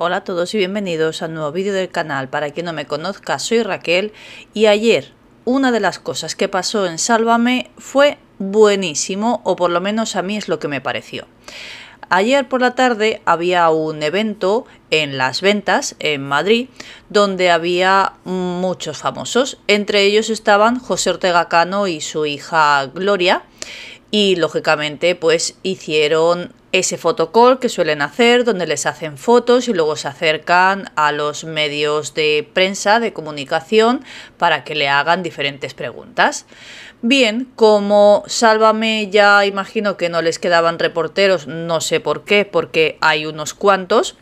Hola a todos y bienvenidos al nuevo vídeo del canal. Para quien no me conozca, soy Raquel y ayer una de las cosas que pasó en Sálvame fue buenísimo, o por lo menos a mí es lo que me pareció. Ayer por la tarde había un evento en las ventas en Madrid donde había muchos famosos. Entre ellos estaban José Ortega Cano y su hija Gloria y lógicamente pues hicieron ese fotocall que suelen hacer, donde les hacen fotos y luego se acercan a los medios de prensa, de comunicación, para que le hagan diferentes preguntas. Bien, como Sálvame ya imagino que no les quedaban reporteros, no sé por qué, porque hay unos cuantos,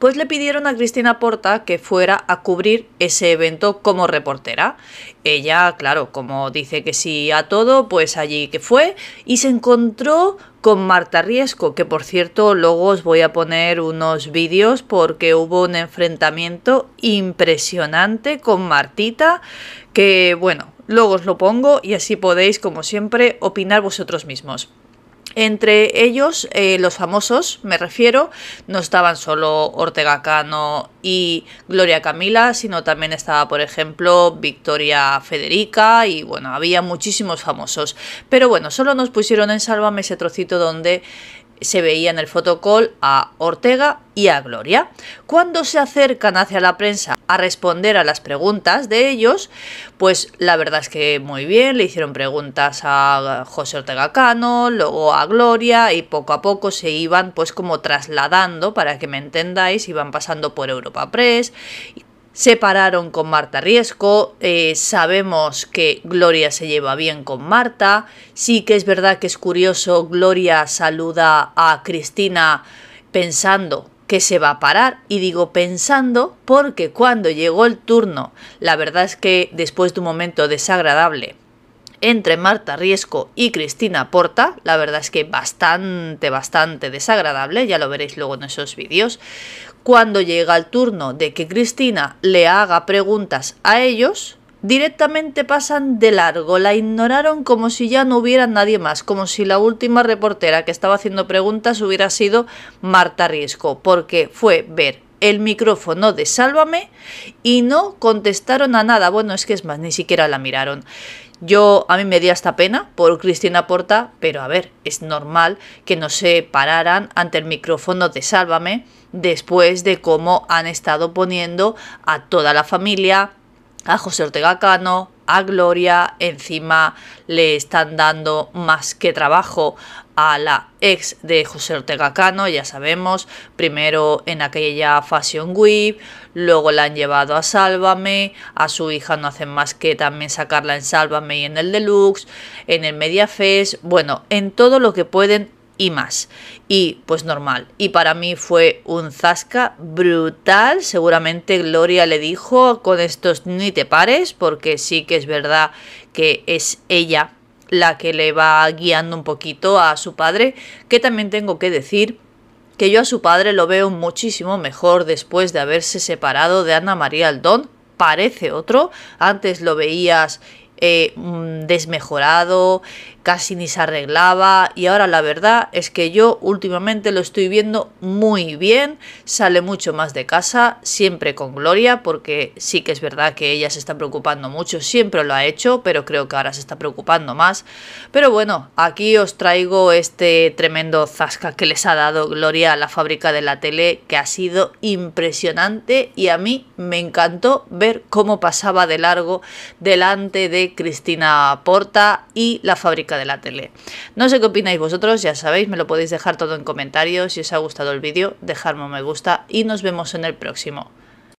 pues le pidieron a Cristina Porta que fuera a cubrir ese evento como reportera. Ella, claro, como dice que sí a todo, pues allí que fue y se encontró con Marta Riesco, que por cierto luego os voy a poner unos vídeos porque hubo un enfrentamiento impresionante con Martita, que bueno, luego os lo pongo y así podéis, como siempre, opinar vosotros mismos. Entre ellos, eh, los famosos, me refiero, no estaban solo Ortega Cano y Gloria Camila, sino también estaba, por ejemplo, Victoria Federica y bueno, había muchísimos famosos. Pero bueno, solo nos pusieron en Sálvame ese trocito donde se veía en el fotocol a Ortega y a Gloria. Cuando se acercan hacia la prensa a responder a las preguntas de ellos, pues la verdad es que muy bien, le hicieron preguntas a José Ortega Cano, luego a Gloria y poco a poco se iban pues como trasladando, para que me entendáis, iban pasando por Europa Press se pararon con Marta Riesco, eh, sabemos que Gloria se lleva bien con Marta, sí que es verdad que es curioso, Gloria saluda a Cristina pensando que se va a parar. Y digo pensando porque cuando llegó el turno, la verdad es que después de un momento desagradable entre Marta Riesco y Cristina Porta, la verdad es que bastante, bastante desagradable, ya lo veréis luego en esos vídeos, cuando llega el turno de que Cristina le haga preguntas a ellos, Directamente pasan de largo, la ignoraron como si ya no hubiera nadie más, como si la última reportera que estaba haciendo preguntas hubiera sido Marta Riesco, porque fue ver el micrófono de Sálvame y no contestaron a nada. Bueno, es que es más, ni siquiera la miraron. Yo a mí me di esta pena por Cristina Porta, pero a ver, es normal que no se pararan ante el micrófono de Sálvame después de cómo han estado poniendo a toda la familia, a José Ortega Cano, a Gloria, encima le están dando más que trabajo a la ex de José Ortega Cano, ya sabemos, primero en aquella Fashion Week, luego la han llevado a Sálvame, a su hija no hacen más que también sacarla en Sálvame y en el Deluxe, en el Mediafest, bueno, en todo lo que pueden y más. Y pues normal. Y para mí fue un zasca brutal. Seguramente Gloria le dijo, con estos ni te pares, porque sí que es verdad que es ella la que le va guiando un poquito a su padre, que también tengo que decir que yo a su padre lo veo muchísimo mejor después de haberse separado de Ana María Aldón. Parece otro. Antes lo veías eh, mm, desmejorado, casi ni se arreglaba y ahora la verdad es que yo últimamente lo estoy viendo muy bien, sale mucho más de casa, siempre con Gloria, porque sí que es verdad que ella se está preocupando mucho, siempre lo ha hecho, pero creo que ahora se está preocupando más. Pero bueno, aquí os traigo este tremendo zasca que les ha dado Gloria a la fábrica de la tele, que ha sido impresionante y a mí me encantó ver cómo pasaba de largo delante de Cristina Porta y la fábrica de la tele. No sé qué opináis vosotros, ya sabéis, me lo podéis dejar todo en comentarios. Si os ha gustado el vídeo, dejadme un me gusta y nos vemos en el próximo.